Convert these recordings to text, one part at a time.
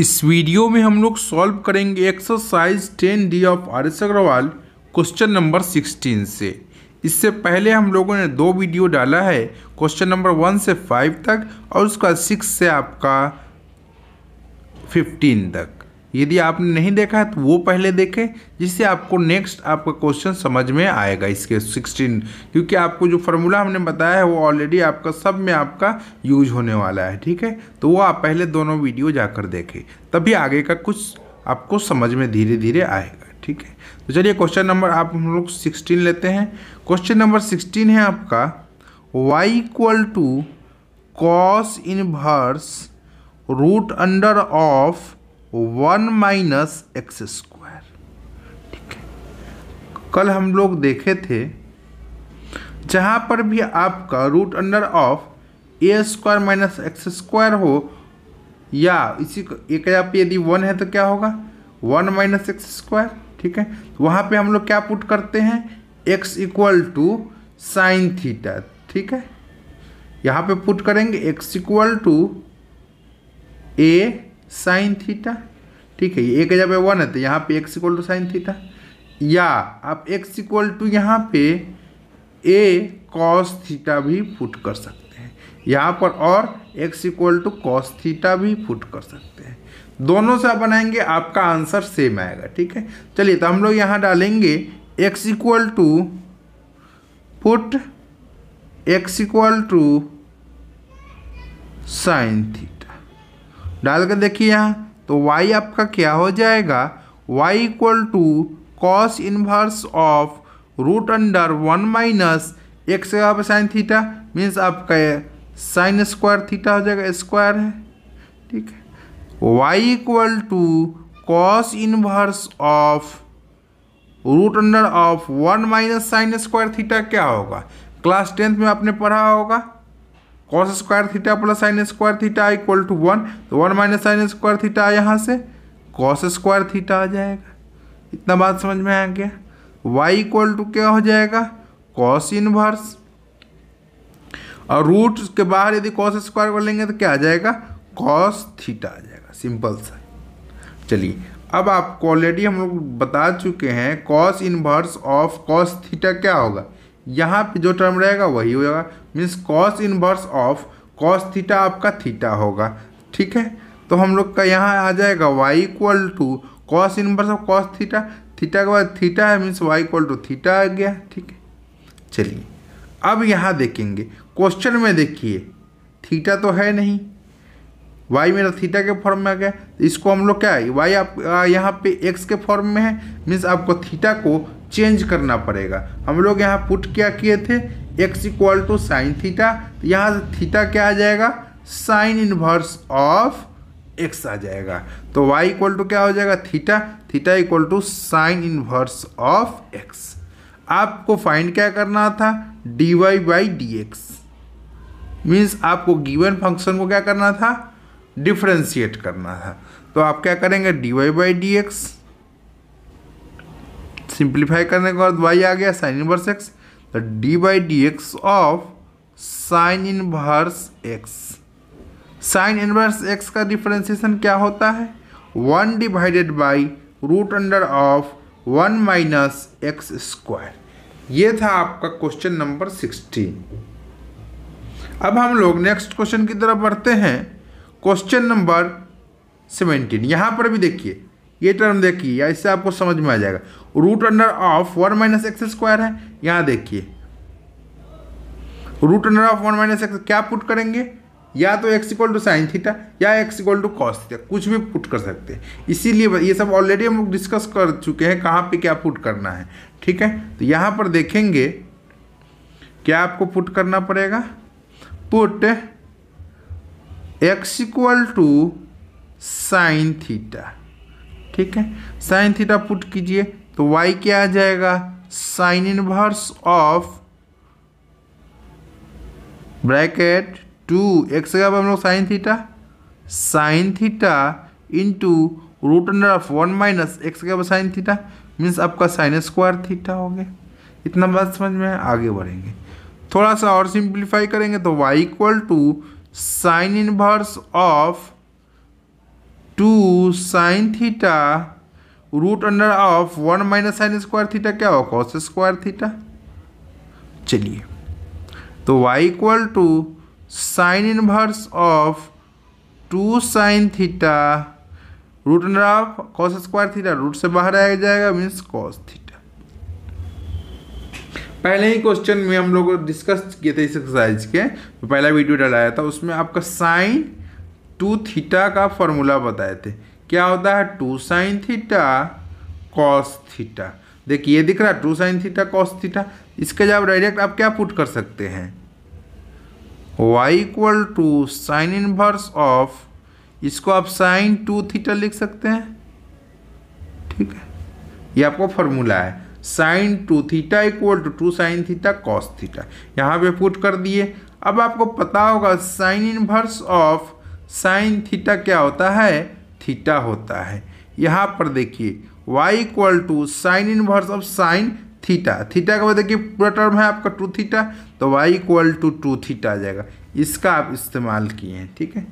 इस वीडियो में हम लोग सॉल्व करेंगे exercise ten D of R S Agarwal question number sixteen से इससे पहले हम लोगों ने दो वीडियो डाला है क्वेश्चन नंबर वन से फाइव तक और उसका सिक्स से आपका फिफ्टीन तक यदि आपने नहीं देखा है तो वो पहले देखें जिससे आपको नेक्स्ट आपका क्वेश्चन समझ में आएगा इसके सिक्सटीन क्योंकि आपको जो फार्मूला हमने बताया है वो ऑलरेडी आपका सब में आपका यूज होने वाला है ठीक है तो वो आप पहले दोनों वीडियो जाकर देखें तभी आगे का कुछ आपको समझ में धीरे धीरे आएगा ठीक है तो चलिए क्वेश्चन नंबर आप हम लोग सिक्सटीन लेते हैं क्वेश्चन नंबर सिक्सटीन है आपका Y equal to cos inverse root under of one minus x square ठीक है कल हम लोग देखे थे जहाँ पर भी आपका root under of A square minus x square हो या इसी एक आप यदि वन है तो क्या होगा वन माइनस एक्स स्क्वायर ठीक है वहाँ पे हम लोग क्या पुट करते हैं x equal to sine theta ठीक है यहाँ पे पुट करेंगे x equal to A sine theta ठीक है ये एक जब है वन है तो यहाँ पे X equal to sine theta या आप एक्स इक्वल टू यहाँ पे ए कॉस थीटा भी फुट कर सकते हैं यहाँ पर और X equal to cos theta भी फुट कर सकते हैं दोनों से आप बनाएंगे आपका आंसर सेम आएगा ठीक है चलिए तो हम लोग यहाँ डालेंगे X equal to put X equal to sine theta डाल कर देखिए यहाँ तो y आपका क्या हो जाएगा y equal to cos inverse of root under one minus X जगह पर साइन थीटा मीन्स आपका साइन स्क्वायर थीटा हो जाएगा स्क्वायर है ठीक है Y equal to cos inverse of root under of one minus sine square theta क्या होगा क्लास टेंथ में आपने पढ़ा होगा cos square theta plus sine square theta equal to one तो one minus sine square theta यहाँ से cos square theta आ जाएगा इतना बात समझ में आ गया वाई इक्वल टू क्या हो जाएगा कॉस इनवर्स और रूट के बाहर यदि कॉस स्क्वायर कर लेंगे तो क्या आ जाएगा कॉस थीटा आ जाएगा सिंपल सा चलिए अब आपको ऑलरेडी हम लोग बता चुके हैं cos inverse of cos theta क्या होगा यहाँ पे जो टर्म रहेगा वही होगा means cos inverse of cos theta आपका थीटा होगा ठीक है तो हम लोग का यहाँ आ जाएगा Y equal to cos inverse of cos theta theta के बाद थीटा है means Y equal to theta आ गया ठीक है चलिए अब यहाँ देखेंगे क्वेश्चन में देखिए थीटा तो है नहीं वाई मेरा थीटा के फॉर्म में आ गया इसको हम लोग क्या है वाई आप यहाँ पे एक्स के फॉर्म में है मीन्स आपको थीटा को चेंज करना पड़ेगा हम लोग यहाँ पुट क्या किए थे x equal to sine theta तो यहाँ से थीटा क्या आ जाएगा साइन इनवर्स ऑफ एक्स आ जाएगा तो वाई इक्वल टू क्या हो जाएगा theta theta equal to sine inverse of X आपको फाइंड क्या करना था D Y by D X means आपको गिवन फंक्शन को क्या करना था डिफ्रेंशिएट करना था तो आप क्या करेंगे D Y by D X simplify करने के बाद वाई आ गया sine inverse X D by D x of sine inverse x sine inverse x का डिफ्रेंसिएशन क्या होता है one divided by root under of one minus x square ये था आपका क्वेश्चन नंबर सिक्सटीन अब हम लोग नेक्स्ट क्वेश्चन की तरफ बढ़ते हैं क्वेश्चन नंबर सेवेंटीन यहाँ पर भी देखिए ये टर्म तो देखिए या इससे आपको समझ में आ जाएगा root under of one minus x square है यहाँ देखिए root under of one minus X क्या पुट करेंगे या तो x equal to sine theta या x equal to cos theta कुछ भी पुट कर सकते हैं इसीलिए ये सब ऑलरेडी हम लोग डिस्कस कर चुके हैं कहाँ पे क्या पुट करना है ठीक है तो यहाँ पर देखेंगे क्या आपको पुट करना पड़ेगा put x equal to sine theta ठीक है साइन थीटा पुट कीजिए तो वाई क्या आ जाएगा sine inverse of bracket two x का हम लोग sine theta sine theta into root under of one minus x का साइन थीटा मीन्स आपका साइन स्क्वायर थीटा हो गया इतना बात समझ में आगे बढ़ेंगे थोड़ा सा और सिंप्लीफाई करेंगे तो y equal to sine inverse of two sine theta root under of one minus sine square theta क्या होगा कॉस स्क्वायर थीटा चलिए तो y equal to sine inverse of two sine theta root under of cos square theta root से बाहर आया जाएगा means cos theta पहले ही question में हम लोग डिस्कस किए थे इस एक्सरसाइज के तो पहला वीडियो डाला था उसमें आपका साइन टू थीटा का फॉर्मूला बताए थे क्या होता है two sine theta cos theta देखिए ये दिख रहा है two sine theta cos theta इसके जवाब डायरेक्ट आप क्या पुट कर सकते हैं Y equal to sine inverse of इसको आप साइन टू थीटा लिख सकते हैं ठीक है ये आपको फॉर्मूला है sine two theta equal to two sine theta cos theta यहाँ पे पुट कर दिए अब आपको पता होगा sine inverse of sine theta क्या होता है थीटा होता है यहाँ पर देखिए Y equal to sine inverse of sine theta theta का देखिए मतलब पूरा टर्म है आपका टू थीटा तो Y equal to two theta आ जाएगा इसका आप इस्तेमाल किए हैं ठीक है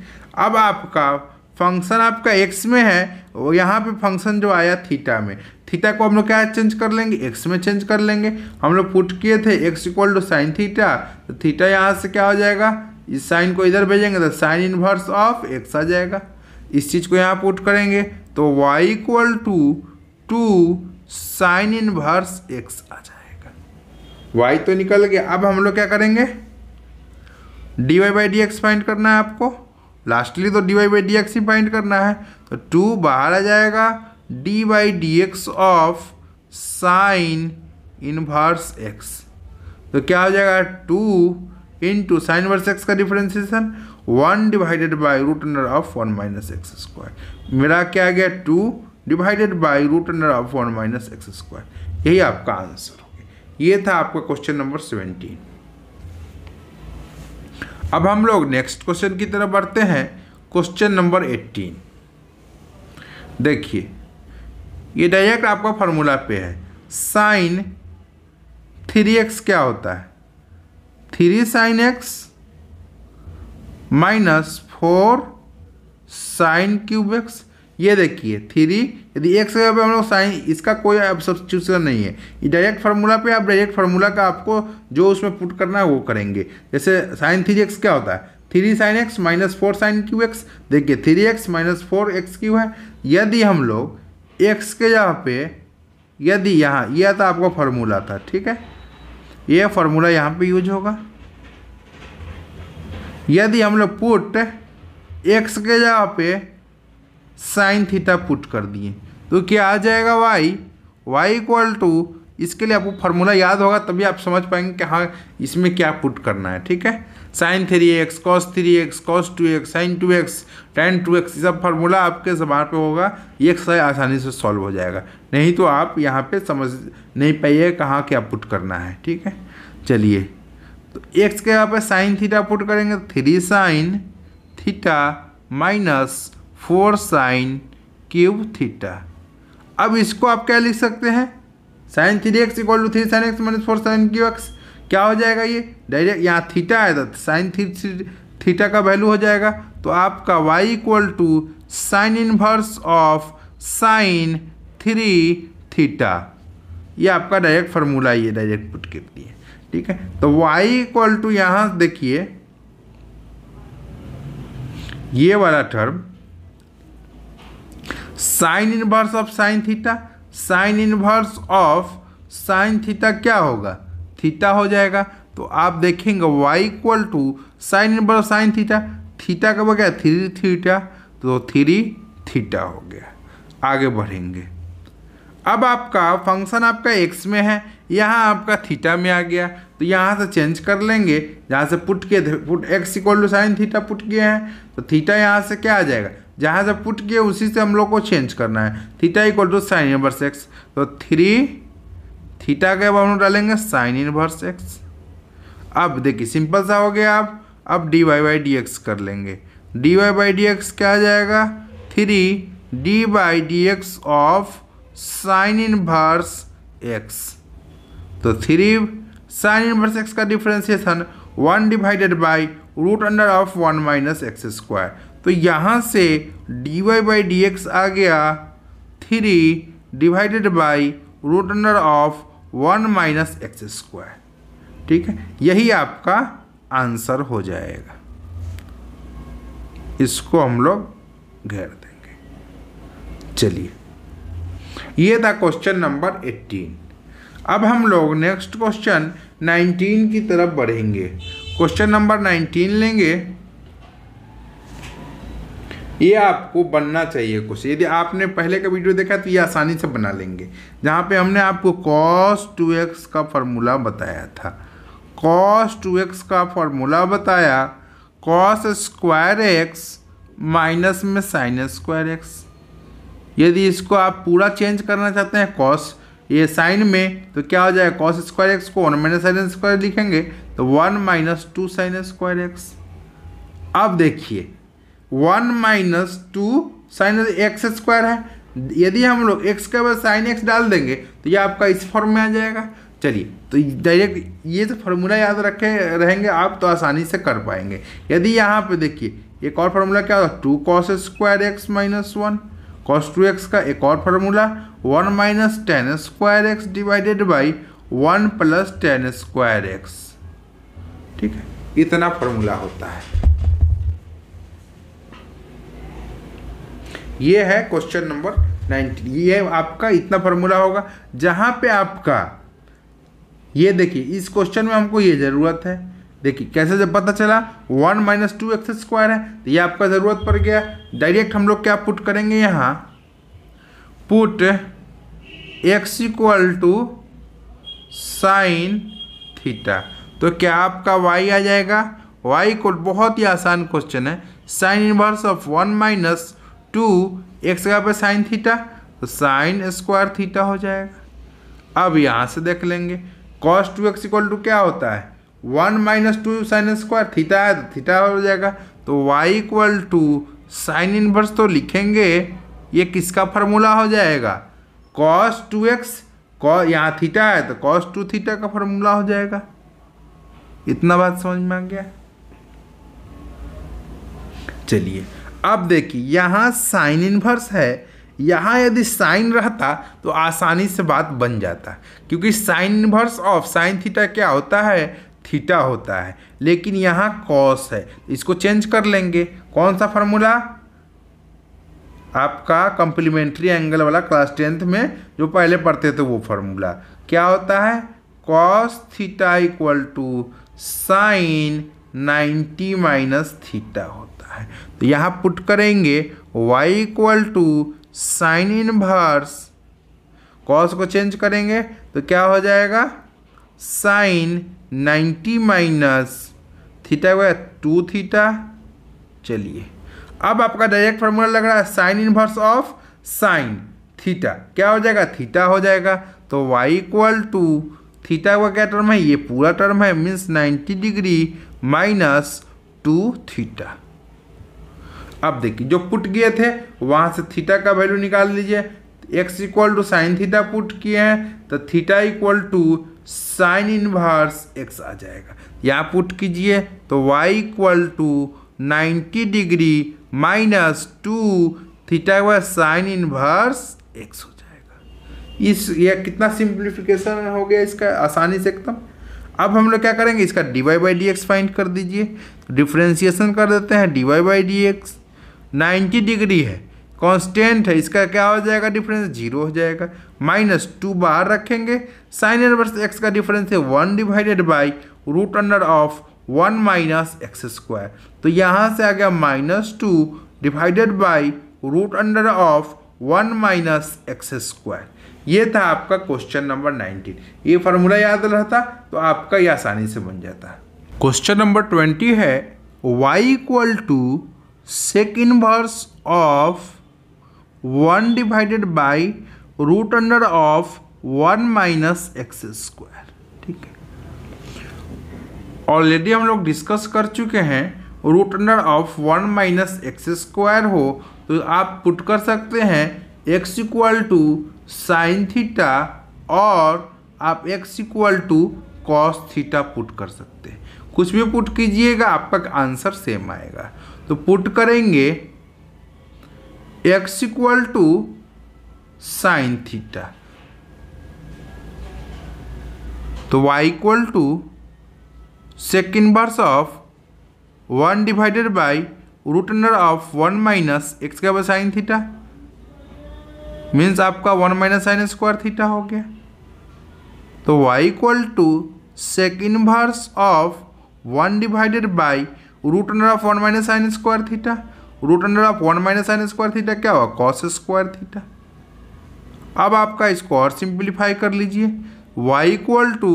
अब आपका फंक्शन आपका एक्स में है और यहाँ पे फंक्शन जो आया थीटा में थीटा को हम लोग क्या चेंज कर लेंगे एक्स में चेंज कर लेंगे हम लोग पुट किए थे x equal to sine theta तो थीटा यहाँ से क्या हो जाएगा इस साइन को इधर भेजेंगे तो साइन इनवर्स ऑफ एक्स आ जाएगा इस चीज़ को यहाँ पुट करेंगे तो Y equal to two sine inverse x आ जाएगा वाई तो निकल गया अब हम लोग क्या करेंगे D Y by D x find करना है आपको लास्टली तो d Y by D x ही फाइंड करना है तो टू बाहर आ जाएगा d y d x of sine inverse x तो क्या हो जाएगा two into sine inverse x का differentiation one divided by root under of one minus x square मेरा क्या आ गया two divided by root under of one minus x square यही आपका आंसर हो गया ये था आपका क्वेश्चन नंबर सेवेंटीन अब हम लोग नेक्स्ट क्वेश्चन की तरफ बढ़ते हैं क्वेश्चन नंबर एट्टीन देखिए ये डायरेक्ट आपका फॉर्मूला पे है साइन थ्री एक्स क्या होता है three sine x minus four sine cube x ये देखिए थ्री यदि एक से हम लोग साइन इसका कोई अब सब्सटीट्यूशन नहीं है डायरेक्ट फार्मूला पे आप डायरेक्ट फार्मूला का आपको जो उसमें पुट करना है वो करेंगे जैसे साइन थ्री एक्स क्या होता है three sine x minus four sine cube x देखिए three x minus four x cube है यदि हम लोग एक्स के जगह पे यदि यहाँ यह था आपका फार्मूला था ठीक है ये फार्मूला यहाँ पे यूज होगा यदि हम लोग पुट एक्स के जगह पे साइन थीटा पुट कर दिए तो क्या आ जाएगा वाई वाई इक्वल टू इसके लिए आपको फार्मूला याद होगा तभी आप समझ पाएंगे कि हाँ इसमें क्या पुट करना है ठीक है sine three x cos three x cos two x sine two x tan two x ये सब फार्मूला आपके जबान पे होगा ये एक्सरसाइज आसानी से सॉल्व हो जाएगा नहीं तो आप यहाँ पे समझ नहीं पाइए कहाँ क्या पुट करना है ठीक है चलिए तो एक्स के यहाँ पे साइन थीटा पुट करेंगे three sine theta minus four sine cube theta अब इसको आप क्या लिख सकते हैं sine three x equal to three sine x minus four sine cube x क्या हो जाएगा ये डायरेक्ट यहाँ थीटा है तो साइन थीटा का वैल्यू हो जाएगा तो आपका Y equal to sine inverse of sine three theta ये आपका डायरेक्ट फार्मूला ये डायरेक्ट पुट कर दिए ठीक है तो वाई इक्वल टू यहाँ देखिए ये वाला term sine inverse of sine theta sine inverse of sine theta क्या होगा थीटा हो जाएगा तो आप देखेंगे वाई इक्वल टू साइन इन बराबर साइन थीटा थीटा का बगैर गया थ्री थीटा तो थ्री थीटा हो गया आगे बढ़ेंगे अब आपका फंक्शन आपका एक्स में है यहाँ आपका थीटा में आ गया तो यहाँ से चेंज कर लेंगे जहाँ से पुट के put x equal to sine theta put किए हैं तो थीटा यहाँ से क्या आ जाएगा जहाँ से पुट किए उसी से हम लोग को चेंज करना है theta equal to sine inverse x तो थ्री थीटा के बाउंड डालेंगे साइन इनवर्स एक्स अब देखिए सिंपल सा हो गया आप अब d Y by D x कर लेंगे d Y by D x क्या आ जाएगा three d by D x of sine inverse x तो थ्री साइन इनवर्स एक्स का differentiation one divided by root under of one minus x square तो यहाँ से d Y by D x आ गया three divided by root under of one minus x square ठीक है यही आपका आंसर हो जाएगा इसको हम लोग घेर देंगे चलिए ये था क्वेश्चन नंबर एट्टीन अब हम लोग नेक्स्ट क्वेश्चन नाइनटीन की तरफ बढ़ेंगे क्वेश्चन नंबर नाइनटीन लेंगे ये आपको बनना चाहिए कुछ यदि आपने पहले का वीडियो देखा तो ये आसानी से बना लेंगे जहाँ पे हमने आपको कॉस टू एक्स का फार्मूला बताया था कॉस टू एक्स का फार्मूला बताया कॉस स्क्वायर एक्स माइनस में साइन स्क्वायर एक्स यदि इसको आप पूरा चेंज करना चाहते हैं कॉस ये साइन में तो क्या हो जाएगा कॉस स्क्वायर एक्स को वन माइनस साइन स्क्वायर लिखेंगे तो one minus two sine square x अब देखिए one minus two sine x square है यदि हम लोग एक्स के बाद साइन एक्स डाल देंगे तो ये आपका इस फॉर्म में आ जाएगा चलिए तो डायरेक्ट ये तो फार्मूला याद रखे रहेंगे आप तो आसानी से कर पाएंगे यदि यहाँ पे देखिए एक और फार्मूला क्या होता है two cos square x minus one cos two x का एक और formula one minus tan square x divided by one plus tan square x ठीक है इतना फार्मूला होता है ये है क्वेश्चन नंबर नाइनटीन ये आपका इतना फॉर्मूला होगा जहाँ पे आपका ये देखिए इस क्वेश्चन में हमको ये ज़रूरत है देखिए कैसे जब पता चला one minus two x square है तो ये आपका ज़रूरत पड़ गया डायरेक्ट हम लोग क्या पुट करेंगे यहाँ put x equal to sine theta तो क्या आपका वाई आ जाएगा वाई को बहुत ही आसान क्वेश्चन है sine inverse of one minus two x का पे साइन थीटा तो साइन स्क्वायर थीटा हो जाएगा अब यहाँ से देख लेंगे cos two x equal to क्या होता है one minus two sine square theta है तो थीटा हो जाएगा तो Y equal to sine inverse तो लिखेंगे ये किसका फार्मूला हो जाएगा कॉस टू एक्स यहाँ थीटा है तो कॉस टू थीटा का फार्मूला हो जाएगा इतना बात समझ में आ गया चलिए अब देखिए यहाँ साइन इनवर्स है यहाँ यदि साइन रहता तो आसानी से बात बन जाता क्योंकि sine inverse of sine theta क्या होता है थीटा होता है लेकिन यहाँ कॉस है इसको चेंज कर लेंगे कौन सा फार्मूला आपका कंप्लीमेंट्री एंगल वाला क्लास टेंथ में जो पहले पढ़ते थे वो फार्मूला क्या होता है cos theta equal to sine ninety minus theta होता है तो यहाँ पुट करेंगे y equal to sine inverse cos को चेंज करेंगे तो क्या हो जाएगा साइन 90 माइनस थीटा हुआ टू थीटा चलिए अब आपका डायरेक्ट फार्मूला लग रहा है sine inverse of sine theta क्या हो जाएगा थीटा हो जाएगा तो y इक्वल टू थीटा का क्या टर्म है ये पूरा टर्म है means 90 degree minus two theta अब देखिए जो पुट किए थे वहाँ से थीटा का वैल्यू निकाल लीजिए x equal to sine theta put किए हैं तो theta equal to sine inverse x आ जाएगा यहाँ पुट कीजिए तो Y equal to ninety degree minus two theta व साइन इनवर्स एक्स हो जाएगा इस यह कितना सिंप्लीफिकेशन हो गया इसका आसानी से एकदम अब हम लोग क्या करेंगे इसका d Y by D x find कर दीजिए डिफ्रेंसिएशन कर देते हैं d Y by D x 90 degree है कांस्टेंट है इसका क्या हो जाएगा डिफरेंस जीरो हो जाएगा माइनस टू बाहर रखेंगे साइन इनवर्स एक्स का डिफरेंस है one divided by root under of one minus x square तो यहाँ से आ गया minus two divided by root under of one minus x square ये था आपका क्वेश्चन नंबर नाइनटीन ये फार्मूला याद रहता तो आपका ये आसानी से बन जाता क्वेश्चन नंबर ट्वेंटी है Y equal to sec inverse of 1 divided by root under of 1 minus x square ठीक है ऑलरेडी हम लोग डिस्कस कर चुके हैं root under of one minus x square हो तो आप पुट कर सकते हैं x equal to sine theta और आप x equal to cos theta put कर सकते हैं कुछ भी पुट कीजिएगा आपका आंसर सेम आएगा तो पुट करेंगे x equal to sine theta तो y equal to second inverse of one divided by root under of one minus x का साइन थीटा मीन्स आपका one minus sine square theta हो गया तो y equal to second inverse of one divided by root under of one minus sine square theta root under of one minus sine square theta क्या हुआ cos square theta अब आपका इसको और simplify कर लीजिए y equal to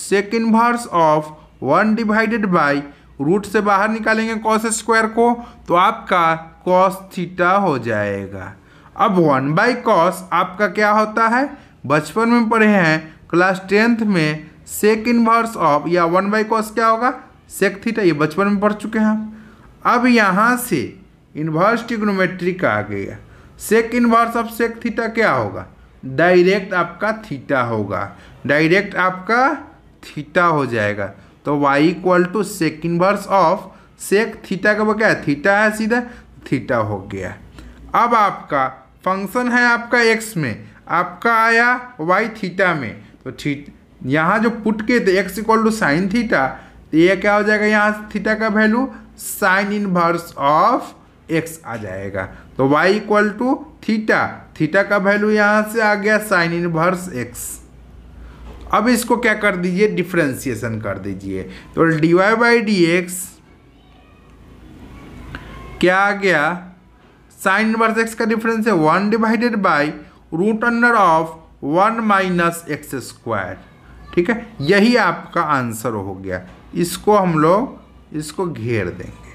sec inverse of one divided by root से बाहर निकालेंगे कॉस स्क्वायर को तो आपका कॉस थीटा हो जाएगा अब वन बाई कॉस आपका क्या होता है बचपन में पढ़े हैं क्लास टेंथ में सेक इनवर्स ऑफ या वन बाई कॉस क्या होगा सेक थीटा ये बचपन में पढ़ चुके हैं अब यहाँ से इन्वर्स टिग्नोमेट्री का आ गया sec inverse of sec theta क्या होगा डायरेक्ट आपका थीटा होगा डायरेक्ट आपका थीटा हो जाएगा तो Y equal to sec inverse of sec theta का वो क्या है थीटा है सीधा थीटा हो गया अब आपका फंक्शन है आपका एक्स में आपका आया वाई थीटा में तो थी यहाँ जो पुट के थे x equal to sine theta तो ये क्या हो जाएगा यहाँ थीटा का value sine inverse of x आ जाएगा तो Y equal to theta theta का वैल्यू यहाँ से आ गया साइन इनवर्स एक्स अब इसको क्या कर दीजिए डिफ्रेंसिएशन कर दीजिए तो d Y by D x क्या आ गया साइन इनवर्स एक्स का डिफरेंस है one divided by root under of one minus x square ठीक है यही आपका आंसर हो गया इसको हम लोग इसको घेर देंगे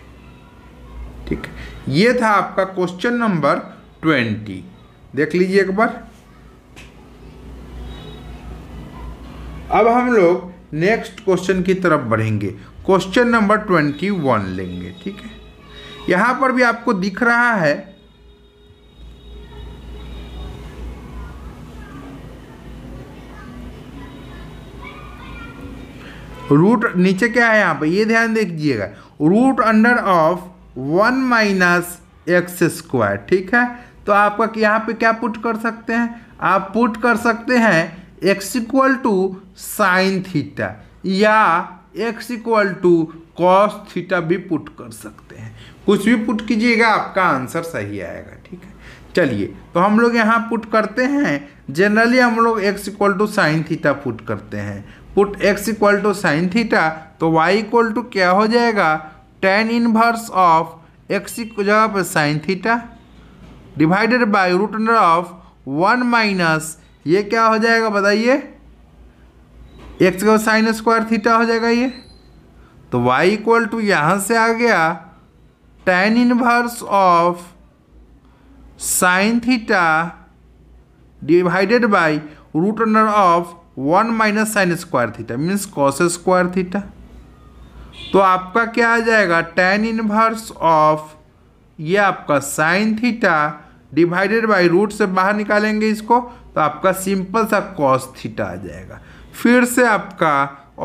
ठीक है ये था आपका क्वेश्चन नंबर ट्वेंटी देख लीजिए एक बार अब हम लोग नेक्स्ट क्वेश्चन की तरफ बढ़ेंगे क्वेश्चन नंबर ट्वेंटी वन लेंगे ठीक है यहाँ पर भी आपको दिख रहा है रूट नीचे क्या है यहाँ पे ये ध्यान देखिएगा root under of one minus x square ठीक है तो आपका यहाँ पे क्या पुट कर सकते हैं आप पुट कर सकते हैं x equal to sine theta या x equal to cos theta भी पुट कर सकते हैं कुछ भी पुट कीजिएगा आपका आंसर सही आएगा ठीक है चलिए तो हम लोग यहाँ पुट करते हैं जनरली हम लोग x equal to sine theta put करते हैं put x equal to sine theta तो वाई इक्वल टू क्या हो जाएगा टेन इनवर्स ऑफ एक्स जगह पर sine theta divided by root under of one minus ये क्या हो जाएगा बताइए एक्स का साइन स्क्वायर थीटा हो जाएगा ये तो वाई इक्वल टू यहाँ से आ गया tan inverse of sine theta divided by root under of one minus sine square theta means cos square theta तो आपका क्या आ जाएगा टेन इनवर्स ऑफ ये आपका sine theta divided by root से बाहर निकालेंगे इसको तो आपका सिंपल सा कॉस थीटा आ जाएगा फिर से आपका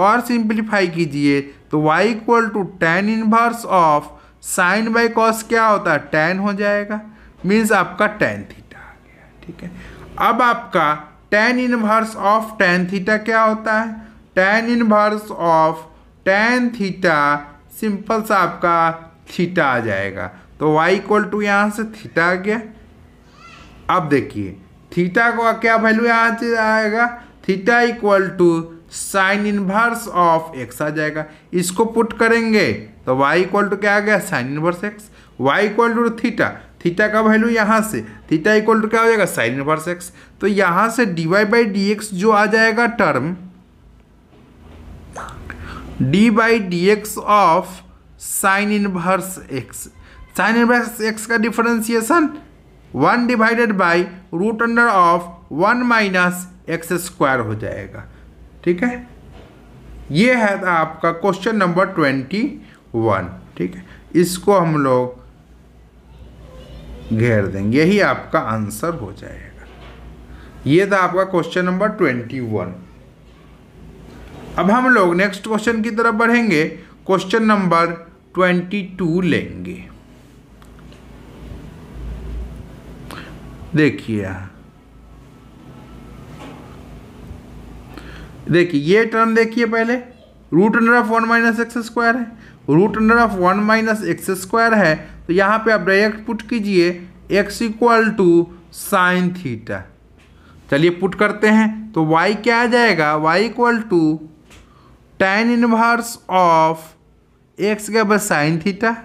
और सिंप्लीफाई कीजिए तो Y equal to tan inverse of sine by cos क्या होता है टेन हो जाएगा मीन्स आपका टेन थीटा आ गया ठीक है अब आपका tan inverse of tan theta क्या होता है tan inverse of tan theta simple सा आपका थीटा आ जाएगा तो वाई इक्वल टू यहाँ से थीटा आ गया अब देखिए थीटा को क्या वैल्यू यहाँ से आएगा theta equal to sine inverse of x आ जाएगा इसको पुट करेंगे तो वाई इक्वल टू क्या आ गया sine inverse x y equal to theta theta का वैल्यू यहाँ से थीटा इक्वल टू क्या हो जाएगा साइन इनवर्स एक्स तो यहाँ से d Y by D x जो आ जाएगा term d by D x of sine inverse x sine inverse x का differentiation one divided by root under of one minus x square हो जाएगा ठीक है ये है आपका क्वेश्चन नंबर ट्वेंटी वन ठीक है इसको हम लोग घेर देंगे यही आपका आंसर हो जाएगा ये था आपका क्वेश्चन नंबर ट्वेंटी वन अब हम लोग नेक्स्ट क्वेश्चन की तरफ बढ़ेंगे क्वेश्चन नंबर ट्वेंटी टू लेंगे देखिए देखिए ये टर्म देखिए पहले root under of one minus x square है root under of one minus x square है तो यहाँ पे आप डायरेक्ट पुट कीजिए x equal to sine theta चलिए पुट करते हैं तो वाई क्या आ जाएगा Y equal to tan inverse of x के बस sine theta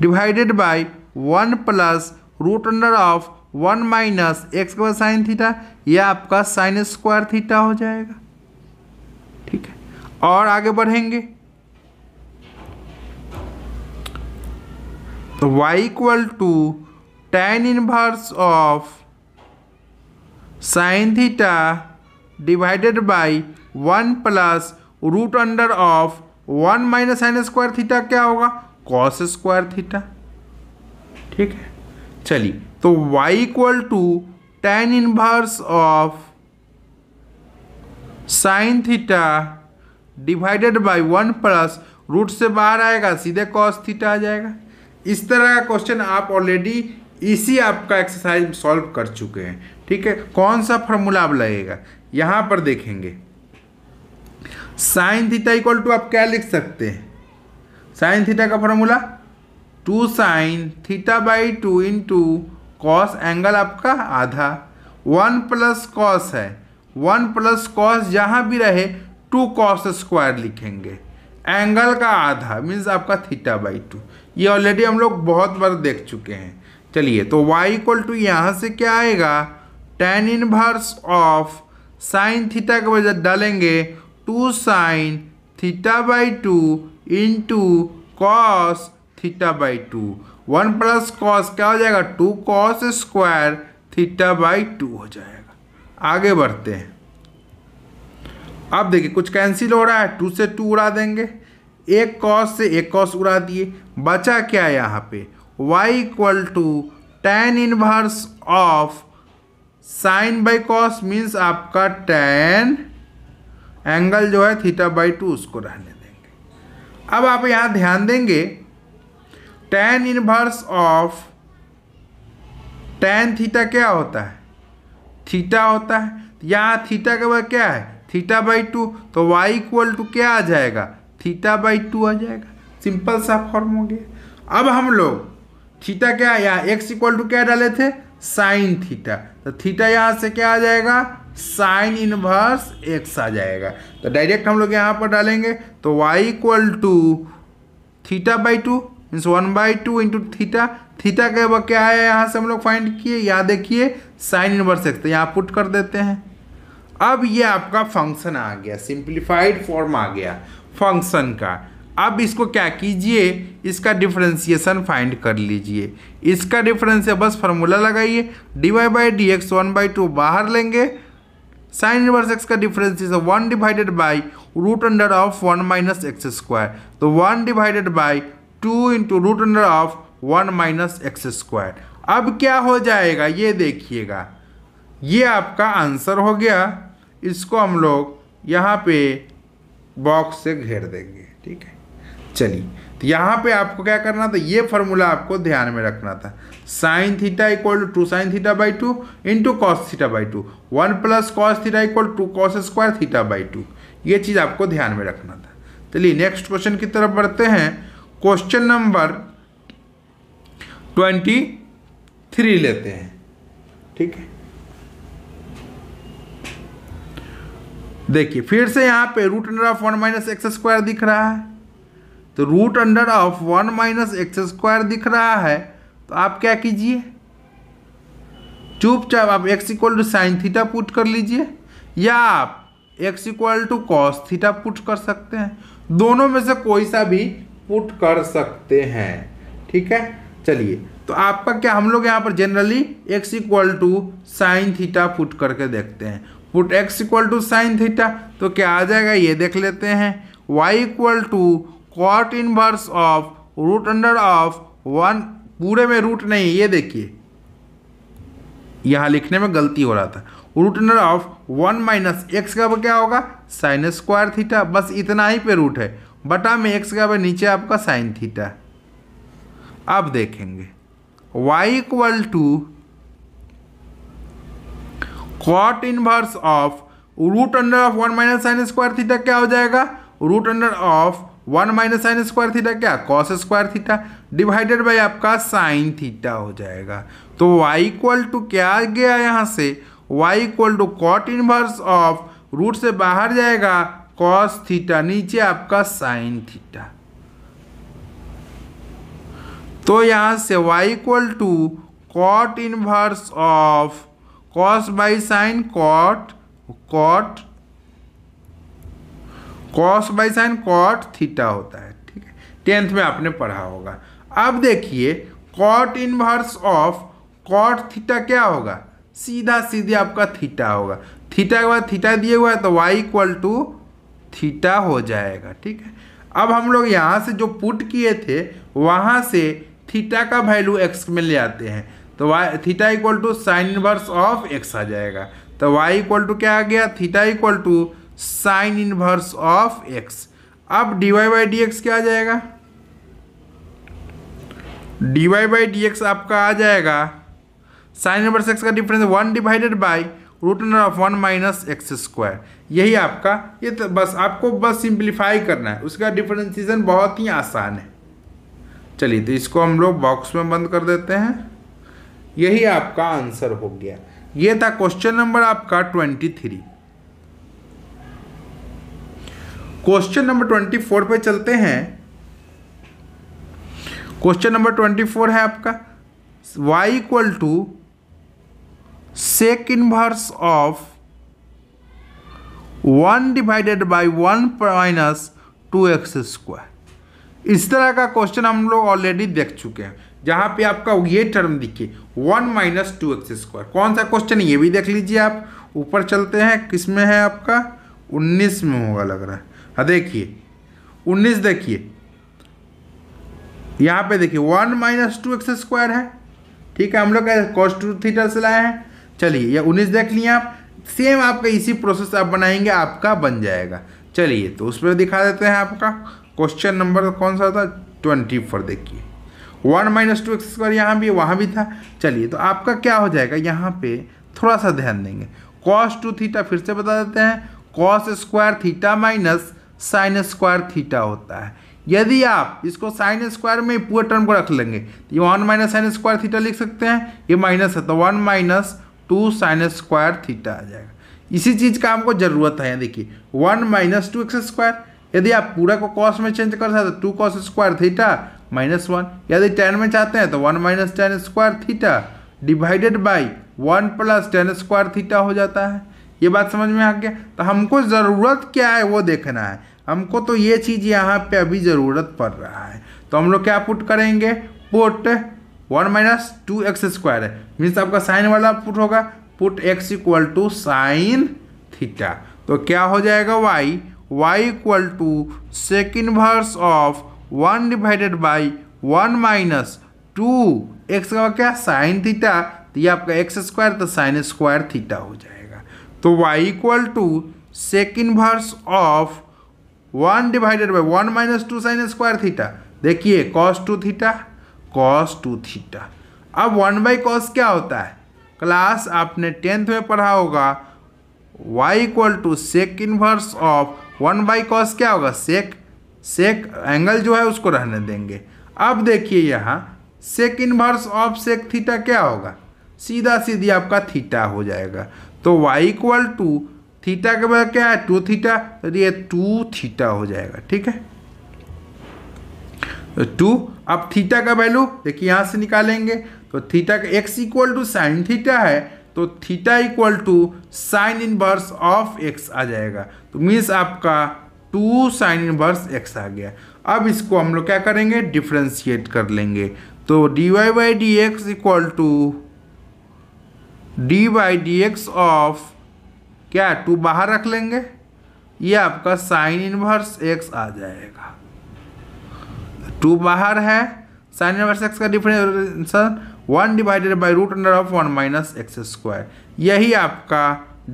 divided by one plus root under of one minus x का साइन थीटा यह आपका साइन स्क्वायर थीटा हो जाएगा ठीक है और आगे बढ़ेंगे y equal to tan inverse of sine theta divided by one plus root under of one minus sine square theta क्या होगा कॉस स्क्वायर थीटा ठीक है चलिए तो y equal to tan inverse of sine theta divided by one plus root से बाहर आएगा सीधे कॉस थीटा आ जाएगा इस तरह का क्वेश्चन आप ऑलरेडी इसी आपका एक्सरसाइज सॉल्व कर चुके हैं ठीक है कौन सा फॉर्मूला आप लगेगा यहाँ पर देखेंगे साइन थीटा इक्वल टू आप क्या लिख सकते हैं साइन थीटा का formula two sine theta by two into cos angle आपका आधा वन प्लस कॉस है वन प्लस कॉस जहाँ भी रहे टू कॉस स्क्वायर लिखेंगे एंगल का आधा मीन्स आपका थीटा बाई टू ये ऑलरेडी हम लोग बहुत बार देख चुके हैं चलिए तो y इक्वल टू यहाँ से क्या आएगा tan inverse of sine theta के वजह डालेंगे two sine theta by two into cos theta by two one plus cos क्या हो जाएगा two cos square theta by two हो जाएगा आगे बढ़ते हैं अब देखिए कुछ कैंसिल हो रहा है टू से टू उड़ा देंगे एक कॉस से एक कॉस उड़ा दिए बचा क्या यहाँ पे y equal to tan inverse of sine by cos means आपका टेन एंगल जो है थीटा बाई टू उसको रहने देंगे अब आप यहाँ ध्यान देंगे tan inverse of tan theta क्या होता है थीटा होता है यहाँ थीटा के बाद क्या है थीटा बाई टू तो y इक्वल टू क्या आ जाएगा थीटा बाई टू आ जाएगा सिंपल सा फॉर्म हो गया अब हम लोग थीटा क्या यहाँ एक्स इक्वल टू क्या डाले थे साइन थीटा तो थीटा यहाँ से क्या आ जाएगा साइन इनवर्स एक्स आ जाएगा तो डायरेक्ट हम लोग यहाँ पर डालेंगे तो Y equal to theta by two means one by two into theta theta के वह क्या है यहाँ से हम लोग फाइंड किए यहाँ देखिए साइन इनवर्स एक्स तो यहाँ पुट कर देते हैं अब ये आपका फंक्शन आ गया सिंप्लीफाइड फॉर्म आ गया फंक्शन का अब इसको क्या कीजिए इसका डिफरेंशिएशन फाइंड कर लीजिए इसका डिफरेंस बस फार्मूला लगाइए d Y by D x one by two बाहर लेंगे साइन इनवर्स एक्स का difference is one divided by root under of one minus x square तो one divided by two into root under of one minus x square अब क्या हो जाएगा ये देखिएगा ये आपका आंसर हो गया इसको हम लोग यहाँ पे बॉक्स से घेर देंगे ठीक है चलिए तो यहाँ पे आपको क्या करना था ये फॉर्मूला आपको ध्यान में रखना था sine theta equal to two sine theta by two into cos theta by two one plus cos theta equal to cos square theta by two ये चीज़ आपको ध्यान में रखना था चलिए नेक्स्ट क्वेश्चन की तरफ बढ़ते हैं क्वेश्चन नंबर ट्वेंटी थ्री लेते हैं ठीक है देखिए फिर से यहाँ पे root under of one minus x square दिख रहा है तो root under of one minus x square दिख रहा है तो आप क्या कीजिए चुपचाप आप x equal to sine theta put कर लीजिए या आप x equal to cos theta put कर सकते हैं दोनों में से कोई सा भी पुट कर सकते हैं ठीक है चलिए तो आपका क्या हम लोग यहाँ पर generally x equal to sine theta put करके देखते हैं put x equal to sine theta तो क्या आ जाएगा ये देख लेते हैं Y equal to cot inverse of root under of one पूरे में रूट नहीं ये देखिए यहाँ लिखने में गलती हो रहा था root under of one minus x का क्या होगा साइन स्क्वायर थीटा बस इतना ही पे रूट है बटा में एक्स का नीचे आपका साइन थीटा अब देखेंगे y equal to cot inverse of root under of one minus sine square theta क्या हो जाएगा root under of one minus sine square theta क्या cos square theta divided by आपका साइन थीटा हो जाएगा तो वाई इक्वल टू क्या गया यहाँ से y equal to cot inverse of root से बाहर जाएगा कॉस थीटा नीचे आपका साइन थीटा तो यहाँ से y equal to cot inverse of cos by sine cot cot cos by sine cot theta होता है ठीक है टेंथ में आपने पढ़ा होगा अब देखिए cot inverse of cot theta क्या होगा सीधा सीधे आपका थीटा होगा थीटा के बाद थीटा दिए हुआ है तो y इक्वल टू थीटा हो जाएगा ठीक है अब हम लोग यहाँ से जो पुट किए थे वहाँ से थीटा का वैल्यू एक्स में ले आते हैं तो y theta equal to sine inverse of x आ जाएगा तो वाई इक्वल टू क्या आ गया theta equal to sine inverse of x अब dy y by D x क्या आ जाएगा d Y by D x आपका आ जाएगा साइन इनवर्स एक्स का difference one divided by root under of one minus x square यही आपका ये तो बस आपको बस सिंप्लीफाई करना है उसका डिफरेंसीजन बहुत ही आसान है चलिए तो इसको हम लोग बॉक्स में बंद कर देते हैं यही आपका आंसर हो गया ये था क्वेश्चन नंबर आपका twenty three question number twenty four पे चलते हैं क्वेश्चन नंबर ट्वेंटी फोर है आपका Y equal to sec inverse of one divided by one minus two x square इस तरह का क्वेश्चन हम लोग ऑलरेडी देख चुके हैं जहाँ पे आपका ये टर्म दिखे one minus two x square कौन सा क्वेश्चन ये भी देख लीजिए आप ऊपर चलते हैं किस में है आपका उन्नीस में होगा लग रहा है हाँ देखिए उन्नीस देखिए यहाँ पे देखिए one minus two x square है ठीक है हम लोग कॉस टू थीटर से लाए हैं चलिए यह उन्नीस देख लिए आप सेम आपका इसी प्रोसेस आप बनाएंगे आपका बन जाएगा चलिए तो उस पर दिखा देते हैं आपका क्वेश्चन नंबर कौन सा था ट्वेंटी फोर देखिए one minus two x square यहाँ भी वहाँ भी था चलिए तो आपका क्या हो जाएगा यहाँ पे थोड़ा सा ध्यान देंगे कॉस टू थीटा फिर से बता देते हैं cos square theta minus sine square theta होता है यदि आप इसको साइन स्क्वायर में पूरे टर्म को रख लेंगे तो ये one minus sine square theta लिख सकते हैं ये माइनस है तो one minus two sine square theta आ जाएगा इसी चीज़ का हमको ज़रूरत है देखिए one minus two x square यदि आप पूरा को कॉस में चेंज कर सकते two cos square theta minus one यदि टेन में चाहते हैं तो one minus tan square theta divided by one plus tan square theta हो जाता है ये बात समझ में आ गया तो हमको ज़रूरत क्या है वो देखना है हमको तो ये चीज़ यहाँ पे अभी ज़रूरत पड़ रहा है तो हम लोग क्या पुट करेंगे put one minus two x square है मीन्स आपका साइन वाला पुट होगा put x equal to sine theta तो क्या हो जाएगा y y equal to second inverse of one divided by one minus two x का क्या साइन थीटा तो ये आपका एक्स स्क्वायर तो साइन स्क्वायर थीटा हो जाएगा तो Y equal to second inverse of one divided by one minus two sine square theta देखिए cos two theta cos two theta अब वन बाई कॉस क्या होता है क्लास आपने टेंथ में पढ़ा होगा y equal to sec inverse of one by cos क्या होगा सेक सेक एंगल जो है उसको रहने देंगे अब देखिए यहाँ sec inverse of sec theta क्या होगा सीधा सीधी आपका थीटा हो जाएगा तो y इक्वल टू थीटा के बाद क्या है टू थीटा ये टू थीटा हो जाएगा ठीक है टू तो अब थीटा का वैल्यू देखिए यहाँ से निकालेंगे तो थीटा का x equal to sine theta है तो theta equal to sine inverse of x आ जाएगा तो मीन्स आपका टू साइन इनवर्स एक्स आ गया अब इसको हम लोग क्या करेंगे डिफ्रेंशिएट कर लेंगे तो d Y by D x equal to d by D x of क्या टू बाहर रख लेंगे ये आपका साइन इनवर्स एक्स आ जाएगा टू बाहर है साइन इनवर्स एक्स का differentiation one divided by root under of one minus x square यही आपका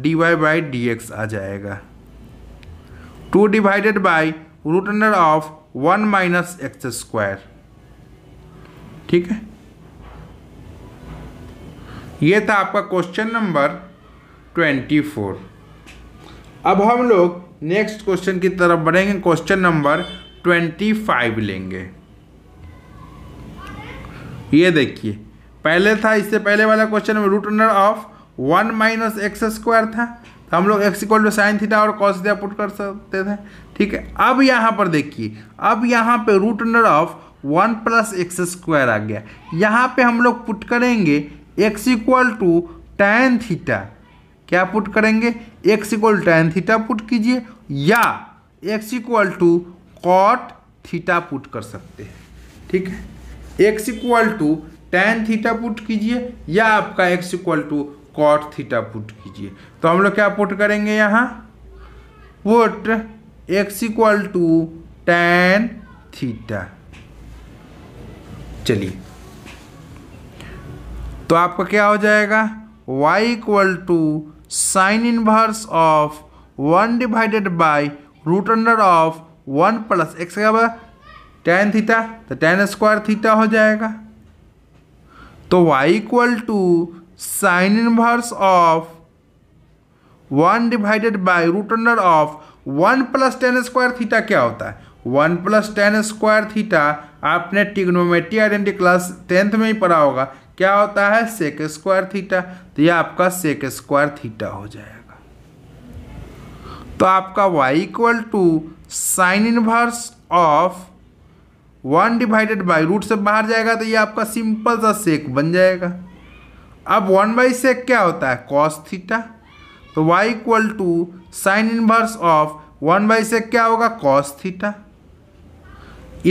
d Y by D x आ जाएगा two divided by root under of one minus x square ठीक है ये था आपका क्वेश्चन नंबर ट्वेंटी फोर अब हम लोग नेक्स्ट क्वेश्चन की तरफ बढ़ेंगे क्वेश्चन नंबर ट्वेंटी फाइव लेंगे ये देखिए पहले था इससे पहले वाला क्वेश्चन में root under of one minus x square था तो हम लोग x equal to sine theta और कॉस थीटा पुट कर सकते थे ठीक है अब यहाँ पर देखिए अब यहाँ पे root under of one plus x square आ गया यहाँ पे हम लोग पुट करेंगे x equal to tan theta क्या पुट करेंगे x equal tan theta put कीजिए या x equal to cot theta put कर सकते हैं ठीक है x equal to tan theta put कीजिए या आपका x equal to cot theta put कीजिए तो हम लोग क्या पुट करेंगे यहाँ put x equal to tan theta चलिए तो आपका क्या हो जाएगा y equal to sine inverse of one divided by root under of one plus x का टेन थीटा तो टेन स्क्वायर थीटा हो जाएगा तो y equal to sine inverse of one divided by root under of one plus tan square theta क्या होता है one plus tan square theta आपने trigonometry identity class tenth में ही पढ़ा होगा क्या होता है सेक स्क्वायर थीटा तो यह आपका सेक स्क्वायर थीटा हो जाएगा तो आपका Y equal to sine inverse of one divided by root से बाहर जाएगा तो ये आपका सिंपल सा सेक बन जाएगा अब वन बाई से क्या होता है कॉस थीटा तो Y equal to sine inverse of one by से क्या होगा कॉस थीटा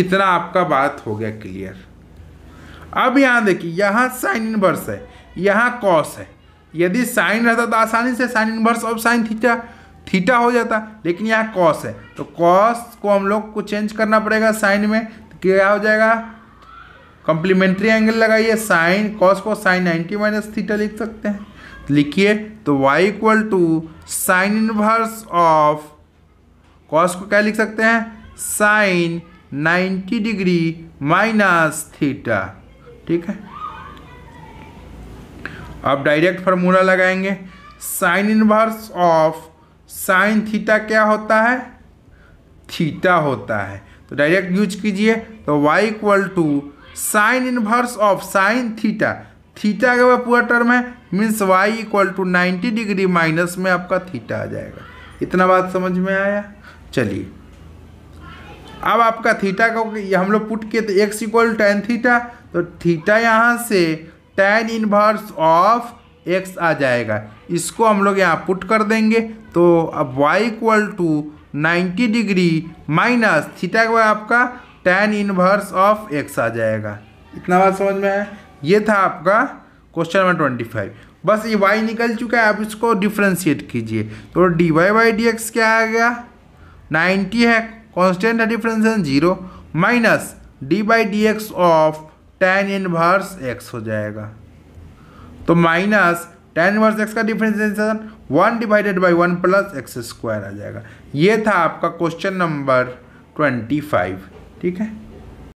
इतना आपका बात हो गया क्लियर अब यहाँ देखिए यहाँ साइन इनवर्स है यहाँ कॉस है यदि साइन रहता तो आसानी से sine inverse of sine theta theta हो जाता लेकिन यहाँ कॉस है तो कॉस को हम लोग को चेंज करना पड़ेगा साइन में तो क्या हो जाएगा कॉम्प्लीमेंट्री एंगल लगाइए साइन कॉस को साइन नाइन्टी माइनस थीटा लिख सकते हैं लिखिए तो y equal to sine inverse of cos को क्या लिख सकते हैं साइन 90 डिग्री माइनस थीटा ठीक है अब डायरेक्ट फार्मूला लगाएंगे sine inverse of sine theta क्या होता है थीटा होता है तो डायरेक्ट यूज कीजिए तो y equal to sine inverse of sine theta theta का पूरा टर्म है means Y equal to ninety degree minus में आपका थीटा आ जाएगा इतना बात समझ में आया चलिए अब आपका थीटा को हम लोग पुट किए तो एक्स इक्वल टेन थीटा तो थीटा यहाँ से टेन इनवर्स ऑफ एक्स आ जाएगा इसको हम लोग यहाँ पुट कर देंगे तो अब y equal to ninety degree minus theta का आपका टेन इनवर्स ऑफ एक्स आ जाएगा इतना बात समझ में है ये था आपका क्वेश्चन नंबर ट्वेंटी फाइव बस ये वाई निकल चुका है आप इसको डिफ्रेंशिएट कीजिए तो d Y by D x क्या आ गया नाइन्टी है कॉन्स्टेंट है differentiation zero minus d by D x of tan inverse x हो जाएगा तो माइनस टेन इनवर्स एक्स का differentiation one divided by one plus x square आ जाएगा ये था आपका क्वेश्चन नंबर ट्वेंटी फाइव ठीक है